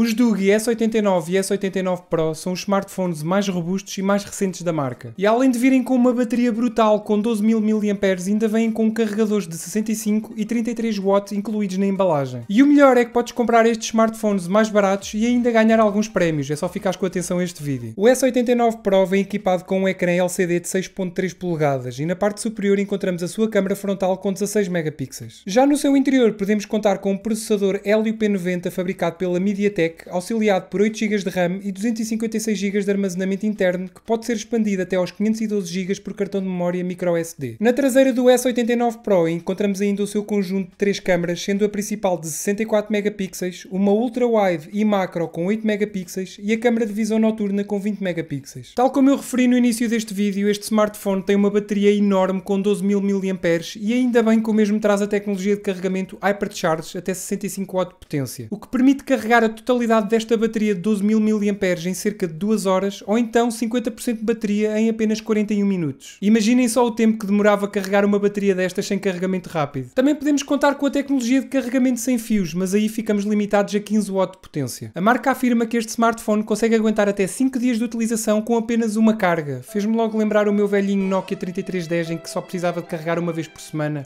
Os Doogie S89 e S89 Pro são os smartphones mais robustos e mais recentes da marca. E além de virem com uma bateria brutal com 12.000 mAh, ainda vêm com carregadores de 65 e 33W incluídos na embalagem. E o melhor é que podes comprar estes smartphones mais baratos e ainda ganhar alguns prémios, é só ficares com atenção a este vídeo. O S89 Pro vem equipado com um ecrã LCD de 6.3 polegadas e na parte superior encontramos a sua câmera frontal com 16 megapixels. Já no seu interior podemos contar com um processador Helio P90 fabricado pela MediaTek auxiliado por 8 GB de RAM e 256 GB de armazenamento interno, que pode ser expandido até aos 512 GB por cartão de memória microSD. Na traseira do S89 Pro encontramos ainda o seu conjunto de três câmaras, sendo a principal de 64 megapixels, uma ultra-wide e macro com 8 megapixels e a câmera de visão noturna com 20 megapixels. Tal como eu referi no início deste vídeo, este smartphone tem uma bateria enorme com 12.000 mAh e ainda bem que o mesmo traz a tecnologia de carregamento Hypercharge até 65W de potência, o que permite carregar a totalidade totalidade desta bateria de 12.000 mAh em cerca de 2 horas ou então 50% de bateria em apenas 41 minutos. Imaginem só o tempo que demorava carregar uma bateria destas sem carregamento rápido. Também podemos contar com a tecnologia de carregamento sem fios, mas aí ficamos limitados a 15 W de potência. A marca afirma que este smartphone consegue aguentar até 5 dias de utilização com apenas uma carga. Fez-me logo lembrar o meu velhinho Nokia 3310 em que só precisava de carregar uma vez por semana.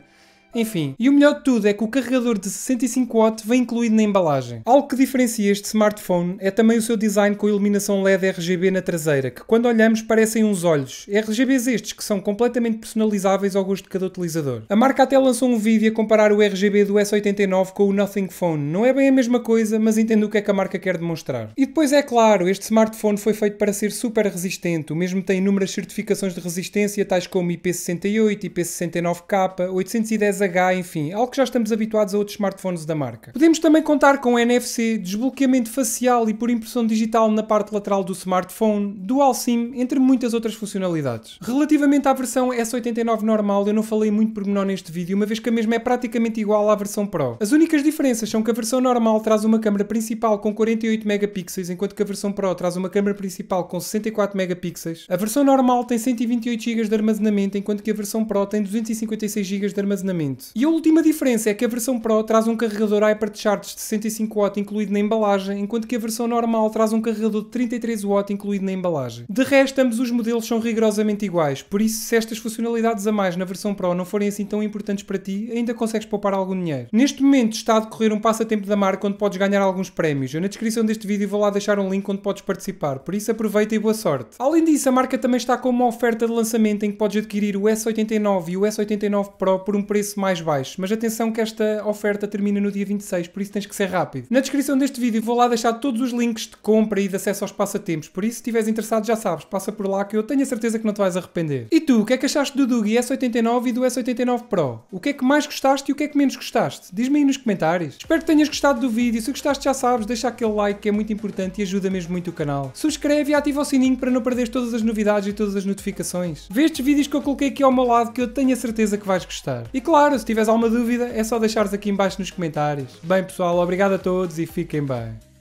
Enfim, e o melhor de tudo é que o carregador de 65W vem incluído na embalagem. Algo que diferencia este smartphone é também o seu design com iluminação LED RGB na traseira, que quando olhamos parecem uns olhos. RGBs estes que são completamente personalizáveis ao gosto de cada utilizador. A marca até lançou um vídeo a comparar o RGB do S89 com o Nothing Phone. Não é bem a mesma coisa, mas entendo o que é que a marca quer demonstrar. E depois é claro, este smartphone foi feito para ser super resistente. O mesmo tem inúmeras certificações de resistência, tais como IP68, IP69K, 810 H, enfim, algo que já estamos habituados a outros smartphones da marca. Podemos também contar com NFC, desbloqueamento facial e por impressão digital na parte lateral do smartphone, dual SIM, entre muitas outras funcionalidades. Relativamente à versão S89 normal, eu não falei muito por menor neste vídeo, uma vez que a mesma é praticamente igual à versão Pro. As únicas diferenças são que a versão normal traz uma câmera principal com 48 megapixels, enquanto que a versão Pro traz uma câmera principal com 64 megapixels. A versão normal tem 128 GB de armazenamento, enquanto que a versão Pro tem 256 GB de armazenamento. E a última diferença é que a versão Pro traz um carregador HyperCharge de 65W incluído na embalagem, enquanto que a versão normal traz um carregador de 33W incluído na embalagem. De resto, ambos os modelos são rigorosamente iguais, por isso se estas funcionalidades a mais na versão Pro não forem assim tão importantes para ti, ainda consegues poupar algum dinheiro. Neste momento está a decorrer um passatempo da marca onde podes ganhar alguns prémios. Eu na descrição deste vídeo vou lá deixar um link onde podes participar, por isso aproveita e boa sorte. Além disso, a marca também está com uma oferta de lançamento em que podes adquirir o S89 e o S89 Pro por um preço mais mais baixo. Mas atenção que esta oferta termina no dia 26, por isso tens que ser rápido. Na descrição deste vídeo vou lá deixar todos os links de compra e de acesso aos passatempos, por isso se estiveres interessado já sabes, passa por lá que eu tenho a certeza que não te vais arrepender. E tu, o que é que achaste do Dugi S89 e do S89 Pro? O que é que mais gostaste e o que é que menos gostaste? Diz-me aí nos comentários. Espero que tenhas gostado do vídeo, se gostaste já sabes, deixa aquele like que é muito importante e ajuda mesmo muito o canal. Subscreve e ativa o sininho para não perderes todas as novidades e todas as notificações. Vê estes vídeos que eu coloquei aqui ao meu lado que eu tenho a certeza que vais gostar. E claro, claro, se tiveres alguma dúvida, é só deixares aqui embaixo nos comentários. Bem pessoal, obrigado a todos e fiquem bem.